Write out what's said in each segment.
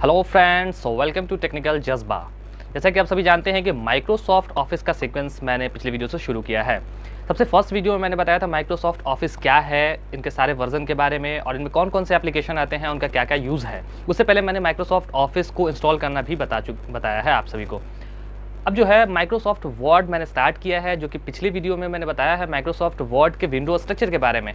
hello friends welcome to technical Jazba जैसा कि आप सभी जानते हैं कि माइक्रोसॉफ्ट ऑफिस का सीक्वेंस मैंने पिछले वीडियो से शुरू किया है सबसे फर्स्ट वीडियो में मैंने बताया था माइक्रोसॉफ्ट ऑफिस क्या है इनके सारे वर्जन के बारे में और इनमें कौन कौन से एप्लीकेशन आते हैं उनका क्या क्या यूज़ है उससे पहले मैंने माइक्रोसॉफ्ट ऑफिस को इंस्टॉल करना भी बता चुक बताया है आप सभी को अब जो है माइक्रोसॉफ्ट वर्ड मैंने स्टार्ट किया है जो कि पिछले वीडियो में मैंने बताया है माइक्रोसॉफ्ट वर्ड के विंडो स्ट्रक्चर के बारे में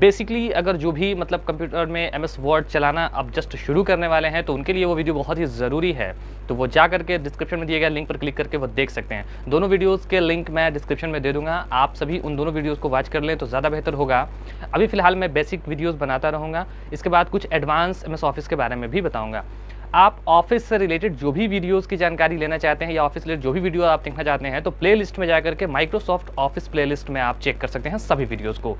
बेसिकली अगर जो भी मतलब कंप्यूटर में एम एस वर्ड चलाना अब जस्ट शुरू करने वाले हैं तो उनके लिए वो वीडियो बहुत ही ज़रूरी है तो वो जा करके डिस्क्रिप्शन में दिए गए लिंक पर क्लिक करके वो देख सकते हैं दोनों वीडियोज़ के लिंक मैं डिस्क्रिप्शन में दे दूँगा आप सभी उन दोनों वीडियोज़ को वॉच कर लें तो ज़्यादा बेहतर होगा अभी फ़िलहाल मैं बेसिक वीडियोज़ बनाता रहूँगा इसके बाद कुछ एडवांस एम ऑफिस के बारे में भी बताऊँगा आप ऑफिस से रिलेटेड जो भी वीडियोस की जानकारी लेना चाहते हैं या ऑफिस रिलेटेड जो भी वीडियो आप देखना चाहते हैं तो प्लेलिस्ट में जाकर के माइक्रोसॉफ्ट ऑफिस प्लेलिस्ट में आप चेक कर सकते हैं सभी वीडियोस को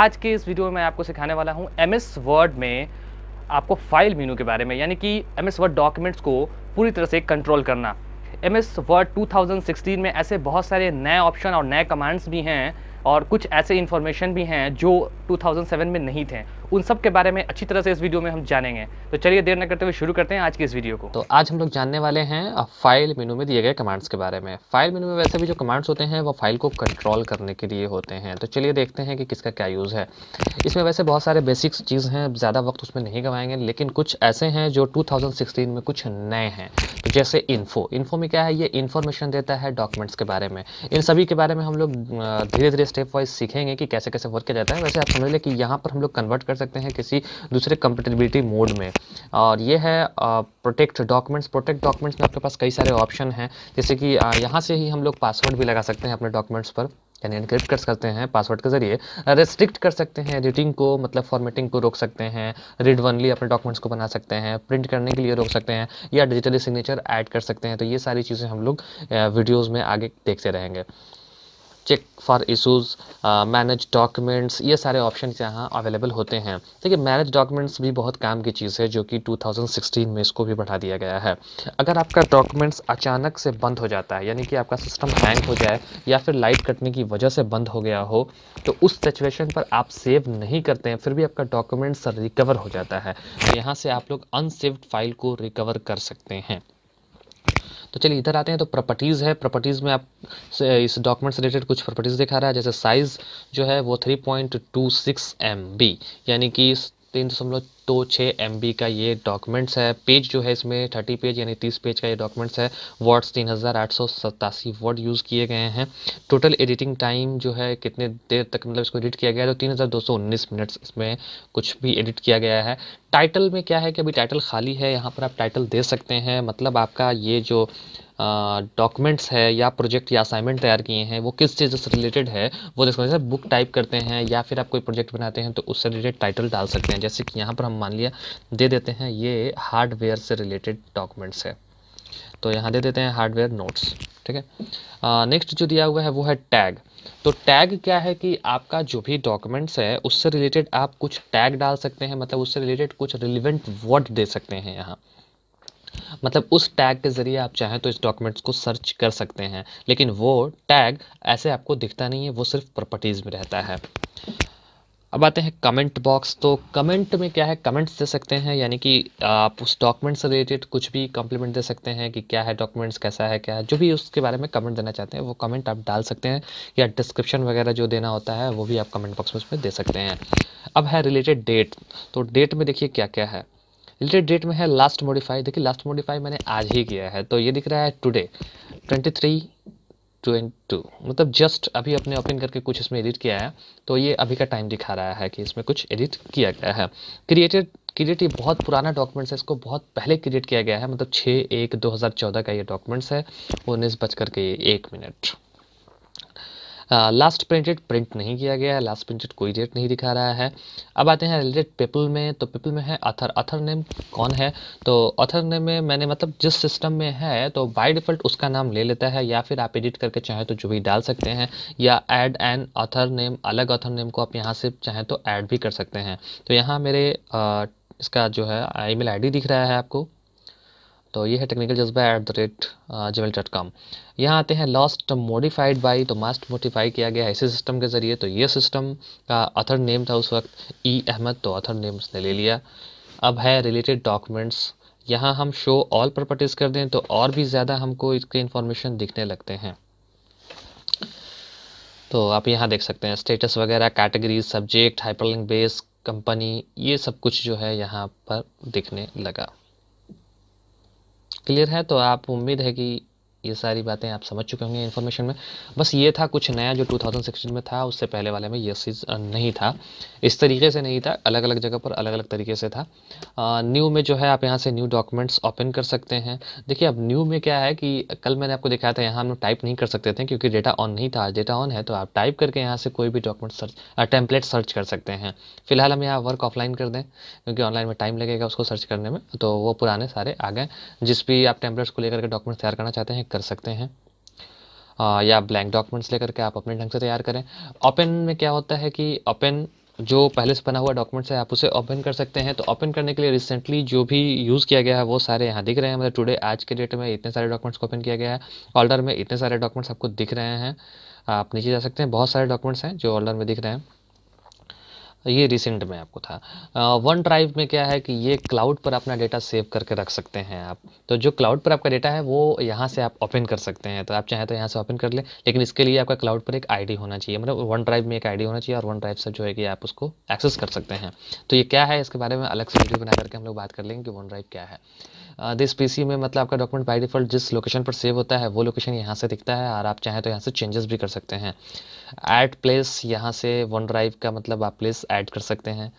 आज के इस वीडियो में मैं आपको सिखाने वाला हूँ एम वर्ड में आपको फाइल मीनू के बारे में यानी कि एम वर्ड डॉक्यूमेंट्स को पूरी तरह से कंट्रोल करना एम वर्ड सिक्सटीन में ऐसे बहुत सारे नए ऑप्शन और नए कमांड्स भी हैं और कुछ ऐसे इन्फॉर्मेशन भी हैं जो 2007 में नहीं थे उन सब के बारे में अच्छी तरह से इस वीडियो में हम जानेंगे तो चलिए देर न करते हुए शुरू करते हैं आज की इस वीडियो को तो आज हम लोग जानने वाले हैं फाइल मेनू में दिए गए कमांड्स के बारे में फाइल मेनू में वैसे भी जो कमांड्स होते हैं वो फाइल को कंट्रोल करने के लिए होते हैं तो चलिए देखते हैं कि किसका क्या यूज़ है इसमें वैसे बहुत सारे बेसिक्स चीज़ हैं ज़्यादा वक्त उसमें नहीं गंवाएंगे लेकिन कुछ ऐसे हैं जो टू में कुछ नए हैं तो जैसे इन्फो इन्फो में क्या है ये इन्फॉर्मेशन देता है डॉक्यूमेंट्स के बारे में इन सभी के बारे में हम लोग धीरे धीरे स्टेप वाइज सीखेंगे कि कैसे कैसे वर्क किया जाता है वैसे आप समझ लें कि यहाँ पर हम लोग कन्वर्ट कर सकते हैं किसी दूसरे कंपेटेबिलिटी मोड में और ये है प्रोटेक्ट डॉक्यूमेंट्स प्रोटेक्ट डॉक्यूमेंट्स में आपके पास कई सारे ऑप्शन हैं जैसे कि यहाँ से ही हम लोग पासवर्ड भी लगा सकते हैं अपने डॉक्यूमेंट्स पर यानी इनक्रिप्ट कर सकते हैं पासवर्ड के जरिए रेस्ट्रिक्ट कर सकते हैं एडिटिंग को मतलब फॉर्मेटिंग को रोक सकते हैं रीड वनली अपने डॉक्यूमेंट्स को बना सकते हैं प्रिंट करने के लिए रोक सकते हैं या डिजिटली सिग्नेचर ऐड कर सकते हैं तो ये सारी चीज़ें हम लोग वीडियोज़ में आगे देखते रहेंगे check for issues manage documents ये सारे ऑप्शन यहाँ अवेलेबल होते हैं देखिए मैनेज डॉक्यूमेंट्स भी बहुत काम की चीज़ है जो कि 2016 में इसको भी बढ़ा दिया गया है अगर आपका डॉक्यूमेंट्स अचानक से बंद हो जाता है यानी कि आपका सिस्टम हैंग हो जाए या फिर लाइट कटने की वजह से बंद हो गया हो तो उस सिचुएशन पर आप सेव नहीं करते हैं फिर भी आपका डॉक्यूमेंट्स रिकवर हो जाता है तो यहाँ से आप लोग अनसेव्ड फाइल को रिकवर कर सकते हैं तो चलिए इधर आते हैं तो प्रॉपर्टीज़ है प्रॉपर्टीज़ में आप इस डॉक्यूमेंट से रिलेटेड कुछ प्रॉपर्टीज़ दिखा रहा है जैसे साइज़ जो है वो three point two six M B यानी कि तीन दशमलव दो छः एम बी का ये डॉक्यूमेंट्स है पेज जो है इसमें थर्टी पेज यानी तीस पेज का ये डॉक्यूमेंट्स है वर्ड्स तीन हज़ार आठ सौ सतासी वर्ड यूज़ किए गए हैं टोटल एडिटिंग टाइम जो है कितने देर तक मतलब इसको एडिट किया गया है तो तीन हज़ार दो सौ उन्नीस मिनट्स इसमें कुछ भी एडिट किया गया है टाइटल में क्या है कि अभी टाइटल खाली है यहाँ पर आप टाइटल दे सकते हैं मतलब आपका ये जो डॉक्यूमेंट्स है या प्रोजेक्ट या असाइनमेंट तैयार किए हैं वो किस चीज़ से रिलेटेड है वो देख सकते हैं बुक टाइप करते हैं या फिर आप कोई प्रोजेक्ट बनाते हैं तो उससे रिलेटेड टाइटल डाल सकते हैं जैसे कि यहाँ पर हम मान लिया दे देते हैं ये हार्डवेयर से रिलेटेड डॉक्यूमेंट्स है तो यहाँ दे देते हैं हार्डवेयर नोट्स ठीक है नेक्स्ट जो दिया हुआ है वो है टैग तो टैग क्या है कि आपका जो भी डॉक्यूमेंट्स है उससे रिलेटेड आप कुछ टैग डाल सकते हैं मतलब उससे रिलेटेड कुछ रिलिवेंट वर्ड दे सकते हैं यहाँ मतलब उस टैग के ज़रिए आप चाहें तो इस डॉक्यूमेंट्स को सर्च कर सकते हैं लेकिन वो टैग ऐसे आपको दिखता नहीं है वो सिर्फ प्रॉपर्टीज़ में रहता है अब आते हैं कमेंट बॉक्स तो कमेंट में क्या है कमेंट्स दे सकते हैं यानी कि आप उस डॉक्यूमेंट से रिलेटेड कुछ भी कॉम्प्लीमेंट दे सकते हैं कि क्या है डॉक्यूमेंट्स कैसा है क्या है जो भी उसके बारे में कमेंट देना चाहते हैं वो कमेंट आप डाल सकते हैं या डिस्क्रिप्शन वगैरह जो देना होता है वो भी आप कमेंट बॉक्स में उसमें दे सकते हैं अब है रिलेटेड डेट तो डेट में देखिए क्या क्या है रिलेटेड डेट में है लास्ट मॉडिफाई देखिए लास्ट मॉडिफाई मैंने आज ही किया है तो ये दिख रहा है टुडे ट्वेंटी थ्री 22 मतलब जस्ट अभी अपने ओपन करके कुछ इसमें एडिट किया है तो ये अभी का टाइम दिखा रहा है कि इसमें कुछ एडिट किया गया है क्रिएटेड क्रिएट ये बहुत पुराना डॉक्यूमेंट्स है इसको बहुत पहले क्रिएट किया गया है मतलब छः एक 2014 का ये डॉक्यूमेंट्स है उन्नीस बज करके एक मिनट लास्ट प्रिंटेड प्रिंट नहीं किया गया है लास्ट प्रिंटेड कोई डेट नहीं दिखा रहा है अब आते हैं रिलेटेड पीपल में तो पीपल में है अथर अथर नेम कौन है तो अथर नेम में मैंने मतलब जिस सिस्टम में है तो बाई डिफ़ॉल्ट उसका नाम ले लेता है या फिर आप एडिट करके चाहें तो जो भी डाल सकते हैं या एड एन अथर नेम अलग अथर नेम को आप यहाँ से चाहें तो ऐड भी कर सकते हैं तो यहाँ मेरे आ, इसका जो है ई मेल दिख रहा है आपको तो ये है technical Jazba at the rate Gmail dot com यहाँ आते हैं लास्ट मोडिफाइड बाई तो मास्ट मोडिफाई किया गया है इसी सिस्टम के ज़रिए तो ये सिस्टम का अथर नेम था उस वक्त ई e अहमद तो अथर नेम उसने ले लिया अब है रिलेटेड डॉक्यूमेंट्स यहाँ हम शो ऑल प्रॉपर्टीज़ कर दें तो और भी ज़्यादा हमको इसके इन्फॉर्मेशन दिखने लगते हैं तो आप यहाँ देख सकते हैं स्टेटस वगैरह categories subject hyperlink base company ये सब कुछ जो है यहाँ पर दिखने लगा क्लियर है तो आप उम्मीद है कि ये सारी बातें आप समझ चुके होंगे इन्फॉर्मेशन में बस ये था कुछ नया जो 2016 में था उससे पहले वाले में ये चीज़ नहीं था इस तरीके से नहीं था अलग अलग जगह पर अलग अलग तरीके से था न्यू में जो है आप यहाँ से न्यू डॉक्यूमेंट्स ओपन कर सकते हैं देखिए अब न्यू में क्या है कि कल मैंने आपको दिखाया था यहाँ हम टाइप नहीं कर सकते थे क्योंकि डेटा ऑन नहीं था डेटा ऑन है तो आप टाइप करके यहाँ से कोई भी डॉक्यूमेंट सर्च टेम्पलेट सर्च कर सकते हैं फिलहाल हम यहाँ वर्क ऑफलाइन कर दें क्योंकि ऑनलाइन में टाइम लगेगा उसको सर्च करने में तो वो पुराने सारे आ गए जिस भी आप टेम्पलेट्स को लेकर के डॉक्यूमेंट तैयार करना चाहते हैं कर सकते हैं आ, या ब्लैंक डॉक्यूमेंट्स लेकर के आप अपने ढंग से तैयार करें ओपन में क्या होता है कि ओपन जो पहले से बना हुआ डॉक्यूमेंट्स है आप उसे ओपन कर सकते हैं तो ओपन करने के लिए रिसेंटली जो भी यूज़ किया गया है वो सारे यहाँ दिख रहे हैं मतलब टुडे आज के डेट में इतने सारे डॉक्यूमेंट्स को ओपन किया गया है ऑर्डर में इतने सारे डॉक्यूमेंट्स आपको दिख रहे हैं आप नीचे जा सकते हैं बहुत सारे डॉक्यूमेंट्स हैं जो ऑर्डर में दिख रहे हैं ये रिसेंट में आपको था वन ड्राइव में क्या है कि ये क्लाउड पर अपना डेटा सेव करके रख सकते हैं आप तो जो क्लाउड पर आपका डेटा है वो यहाँ से आप ओपन कर सकते हैं तो आप चाहें तो यहाँ से ओपन कर लें लेकिन इसके लिए आपका क्लाउड पर एक आईडी होना चाहिए मतलब वन ड्राइव में एक आईडी होना चाहिए और वन ड्राइव से जो है कि आप उसको एक्सेस कर सकते हैं तो ये क्या है इसके बारे में अलग से वीडियो बना करके हम लोग बात कर लेंगे कि वन ड्राइव क्या है दिस पीसी में मतलब आपका डॉक्यूमेंट बाय डिफ़ॉल्ट जिस लोकेशन पर सेव होता है वो लोकेशन यहाँ से दिखता है और आप चाहें तो यहाँ से चेंजेस भी कर सकते हैं ऐड प्लेस यहाँ से वन ड्राइव का मतलब आप प्लेस ऐड कर सकते हैं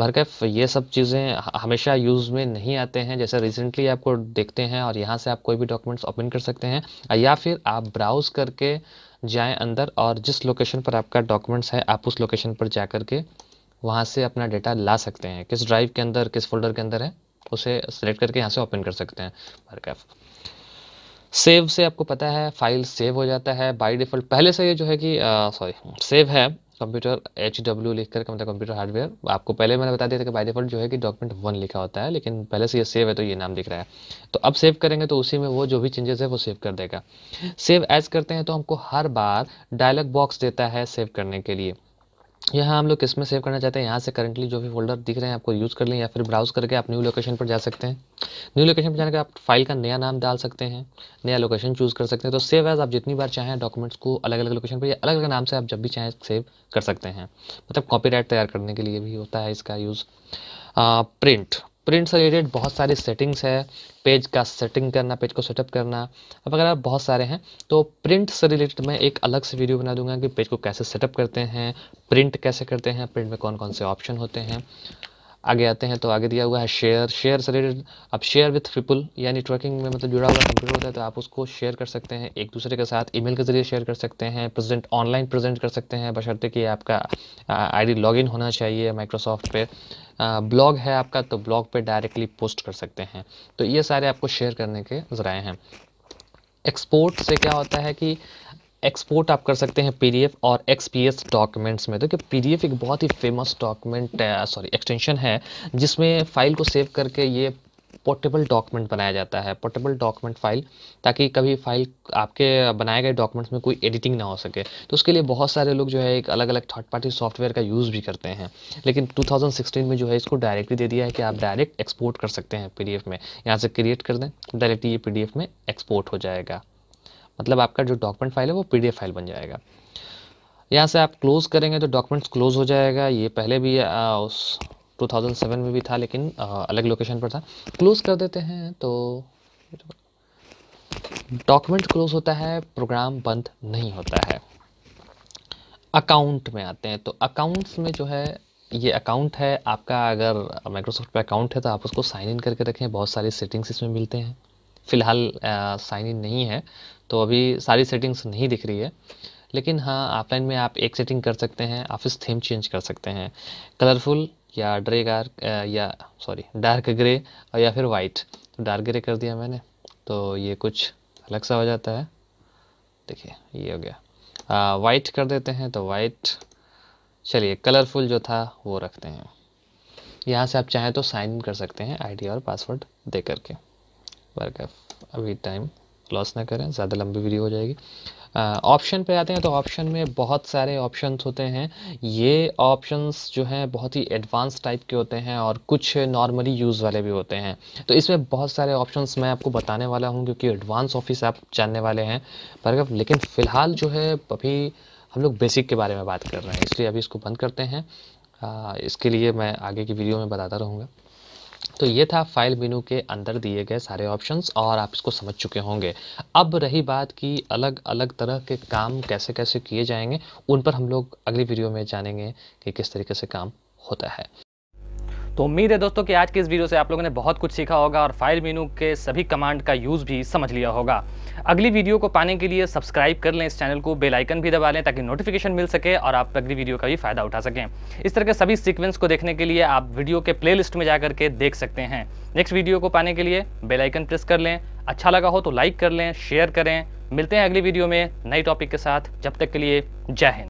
भरकैफ़ ये सब चीज़ें हमेशा यूज़ में नहीं आते हैं जैसे रिसेंटली आपको देखते हैं और यहाँ से आप कोई भी डॉक्यूमेंट्स ओपन कर सकते हैं या फिर आप ब्राउज करके जाएं अंदर और जिस लोकेशन पर आपका डॉक्यूमेंट्स है आप उस लोकेशन पर जा कर के वहाँ से अपना डेटा ला सकते हैं किस ड्राइव के अंदर किस फोल्डर के अंदर है उसे सेलेक्ट करके यहाँ से ओपन कर सकते हैं मार्कअप सेव से आपको पता है फाइल सेव हो जाता है बाय डिफ़ॉल्ट पहले से ये जो है कि सॉरी सेव है कंप्यूटर एच डब्ल्यू लिख करके मतलब कंप्यूटर हार्डवेयर आपको पहले मैंने बता दिया था कि बाय डिफ़ॉल्ट जो है कि डॉक्यूमेंट वन लिखा होता है लेकिन पहले से ये सेव है तो ये नाम दिख रहा है तो अब सेव करेंगे तो उसी में वो जो भी चेंजेस है वो सेव कर देगा सेव एज करते हैं तो हमको हर बार डायलॉग बॉक्स देता है सेव करने के लिए यहाँ हम लोग किस में सेव करना चाहते हैं यहाँ से करंटली जो भी फोल्डर दिख रहे हैं आपको यूज़ कर लें या फिर ब्राउज़ करके आप न्यू लोकेशन पर जा सकते हैं न्यू लोकेशन पर जाकर आप फाइल का नया नाम डाल सकते हैं नया लोकेशन चूज़ कर सकते हैं तो सेव एज़ आप जितनी बार चाहें डॉक्यूमेंट्स को अलग अलग लोकेशन पर या अलग अलग नाम से आप जब भी चाहें सेव कर सकते हैं मतलब कॉपी तैयार करने के लिए भी होता है इसका यूज़ प्रिंट प्रिंट से रिलेटेड बहुत सारी सेटिंग्स है पेज का सेटिंग करना पेज को सेटअप करना अब अगर आप बहुत सारे हैं तो प्रिंट से रिलेटेड मैं एक अलग से वीडियो बना दूंगा कि पेज को कैसे सेटअप करते हैं प्रिंट कैसे करते हैं प्रिंट में कौन कौन से ऑप्शन होते हैं आगे आते हैं तो आगे दिया हुआ है शेयर शेयर से रिलेटेड अब शेयर विथ पीपल या नेटवर्किंग में मतलब जुड़ा हुआ कंप्यूटर होता है तो आप उसको शेयर कर सकते हैं एक दूसरे के साथ ईमेल के जरिए शेयर कर सकते हैं प्रेजेंट ऑनलाइन प्रेजेंट कर सकते हैं बशर्ते कि आपका आईडी लॉगिन होना चाहिए माइक्रोसॉफ्ट पे ब्लॉग है आपका तो ब्लॉग पे डायरेक्टली पोस्ट कर सकते हैं तो ये सारे आपको शेयर करने के ज़राए हैं एक्सपोर्ट से क्या होता है कि एक्सपोर्ट आप कर सकते हैं पीडीएफ और एक्सपीएस डॉक्यूमेंट्स में देखिए तो पीडीएफ एक बहुत ही फेमस डॉक्यूमेंट सॉरी एक्सटेंशन है जिसमें फाइल को सेव करके ये पोर्टेबल डॉक्यूमेंट बनाया जाता है पोर्टेबल डॉक्यूमेंट फाइल ताकि कभी फाइल आपके बनाए गए डॉक्यूमेंट्स में कोई एडिटिंग ना हो सके तो उसके लिए बहुत सारे लोग जो है एक अलग अलग थर्ड पार्टी सॉफ्टवेयर का यूज़ भी करते हैं लेकिन 2016 में जो है इसको डायरेक्टली दे दिया है कि आप डायरेक्ट एक्सपोर्ट कर सकते हैं पी में यहाँ से क्रिएट कर दें डायरेक्टली ये पी में एक्सपोर्ट हो जाएगा मतलब आपका जो डॉक्यूमेंट फाइल है वो पी फाइल बन जाएगा यहाँ से आप क्लोज़ करेंगे तो डॉक्यूमेंट्स क्लोज़ हो जाएगा ये पहले भी आ, उस 2007 में भी था लेकिन आ, अलग लोकेशन पर था क्लोज कर देते हैं तो डॉक्यूमेंट क्लोज होता है प्रोग्राम बंद नहीं होता है अकाउंट में आते हैं तो अकाउंट्स में जो है ये अकाउंट है आपका अगर माइक्रोसॉफ्ट पे अकाउंट है तो आप उसको साइन इन करके रखें बहुत सारी सेटिंग्स इसमें मिलते हैं फ़िलहाल साइन इन नहीं है तो अभी सारी सेटिंग्स नहीं दिख रही है लेकिन हाँ ऑफलाइन में आप एक सेटिंग कर सकते हैं ऑफिस थीम चेंज कर सकते हैं कलरफुल या ड्रे डार्क या सॉरी डार्क ग्रे और या फिर वाइट तो डार्क ग्रे कर दिया मैंने तो ये कुछ अलग सा हो जाता है देखिए ये हो गया वाइट कर देते हैं तो वाइट चलिए कलरफुल जो था वो रखते हैं यहाँ से आप चाहें तो साइन कर सकते हैं आई और पासवर्ड दे करके वर्क अभी टाइम लॉस ना करें ज़्यादा लंबी वीडियो हो जाएगी ऑप्शन पे आते हैं तो ऑप्शन में बहुत सारे ऑप्शन होते हैं ये ऑप्शंस जो हैं बहुत ही एडवांस टाइप के होते हैं और कुछ नॉर्मली यूज़ वाले भी होते हैं तो इसमें बहुत सारे ऑप्शंस मैं आपको बताने वाला हूँ क्योंकि एडवांस ऑफिस आप जानने वाले हैं पर लेकिन फ़िलहाल जो है अभी हम लोग बेसिक के बारे में बात कर रहे हैं इसलिए अभी इसको बंद करते हैं आ, इसके लिए मैं आगे की वीडियो में बताता रहूँगा तो ये था फाइल मेनू के अंदर दिए गए सारे ऑप्शंस और आप इसको समझ चुके होंगे अब रही बात कि अलग अलग तरह के काम कैसे कैसे किए जाएंगे उन पर हम लोग अगली वीडियो में जानेंगे कि किस तरीके से काम होता है तो उम्मीद है दोस्तों कि आज के इस वीडियो से आप लोगों ने बहुत कुछ सीखा होगा और फाइल मेनू के सभी कमांड का यूज़ भी समझ लिया होगा अगली वीडियो को पाने के लिए सब्सक्राइब कर लें इस चैनल को बेलाइकन भी दबा लें ताकि नोटिफिकेशन मिल सके और आप अगली वीडियो का भी फायदा उठा सकें इस तरह के सभी सीक्वेंस को देखने के लिए आप वीडियो के प्ले में जा करके देख सकते हैं नेक्स्ट वीडियो को पाने के लिए बेलाइकन प्रेस कर लें अच्छा लगा हो तो लाइक कर लें शेयर करें मिलते हैं अगली वीडियो में नई टॉपिक के साथ जब तक के लिए जय हिंद